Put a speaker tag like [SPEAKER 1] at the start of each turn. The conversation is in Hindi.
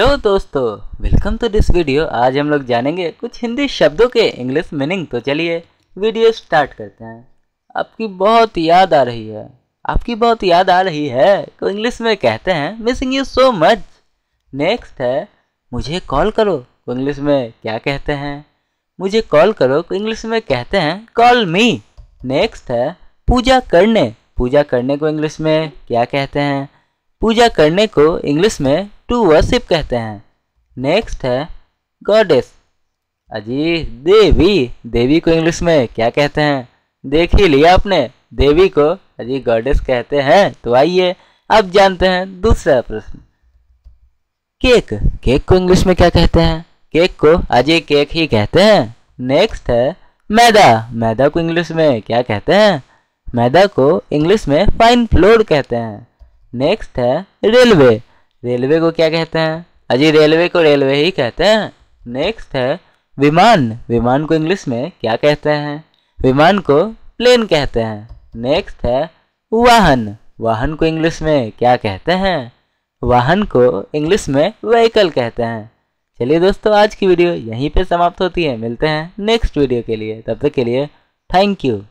[SPEAKER 1] हेलो तो दोस्तों वेलकम टू दिस वीडियो आज हम लोग जानेंगे कुछ हिंदी शब्दों के इंग्लिश मीनिंग तो चलिए वीडियो स्टार्ट करते हैं आपकी बहुत याद आ रही है आपकी बहुत याद आ रही है को इंग्लिश में कहते हैं missing you so much next है मुझे कॉल करो को इंग्लिश में क्या कहते हैं मुझे कॉल करो को इंग्लिश में कहते हैं कॉल मी नेक्स्ट है पूजा करने पूजा करने को इंग्लिश में क्या कहते हैं पूजा करने को इंग्लिश में टू वर्शिप कहते हैं नेक्स्ट है गॉडेस अजी देवी देवी को इंग्लिश में क्या कहते हैं देख ही लिया आपने देवी को अजी गॉडेस कहते हैं तो आइए अब जानते हैं दूसरा प्रश्न केक केक को इंग्लिश में क्या कहते हैं केक को अजय केक ही कहते हैं नेक्स्ट है मैदा मैदा को इंग्लिश में क्या कहते हैं मैदा को इंग्लिश में फाइन फ्लोर कहते हैं नेक्स्ट है रेलवे रेलवे को क्या कहते हैं अजी रेलवे को रेलवे ही कहते हैं नेक्स्ट है विमान विमान को इंग्लिश में क्या कहते हैं विमान को प्लेन कहते हैं नेक्स्ट है वाहन वाहन को इंग्लिश में क्या कहते हैं वाहन को इंग्लिश में व्हीकल कहते हैं चलिए दोस्तों आज की वीडियो यहीं पे समाप्त होती है मिलते हैं नेक्स्ट वीडियो के लिए तब तक के लिए थैंक यू